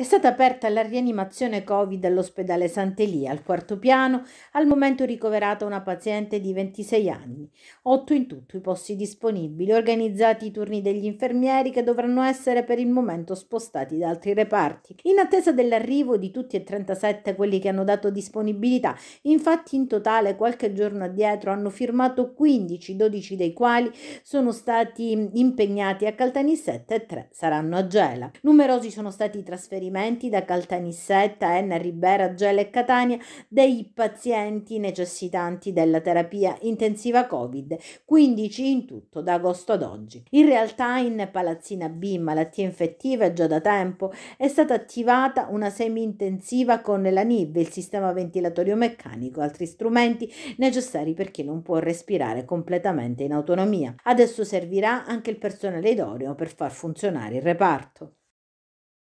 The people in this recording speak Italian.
È stata aperta la rianimazione Covid all'ospedale Sant'Elia, al quarto piano, al momento ricoverata una paziente di 26 anni. Otto in tutto i posti disponibili, organizzati i turni degli infermieri che dovranno essere per il momento spostati da altri reparti. In attesa dell'arrivo di tutti e 37 quelli che hanno dato disponibilità, infatti in totale qualche giorno addietro hanno firmato 15, 12 dei quali sono stati impegnati a Caltanissetta e 3 saranno a Gela. Numerosi sono stati i trasferimenti trasferimenti da Caltanissetta, Enna, Ribera, Gela e Catania dei pazienti necessitanti della terapia intensiva Covid, 15 in tutto da agosto ad oggi. In realtà in Palazzina B, malattie infettive già da tempo, è stata attivata una semi-intensiva con la NIV, il sistema ventilatorio meccanico, altri strumenti necessari per chi non può respirare completamente in autonomia. Adesso servirà anche il personale idoneo per far funzionare il reparto.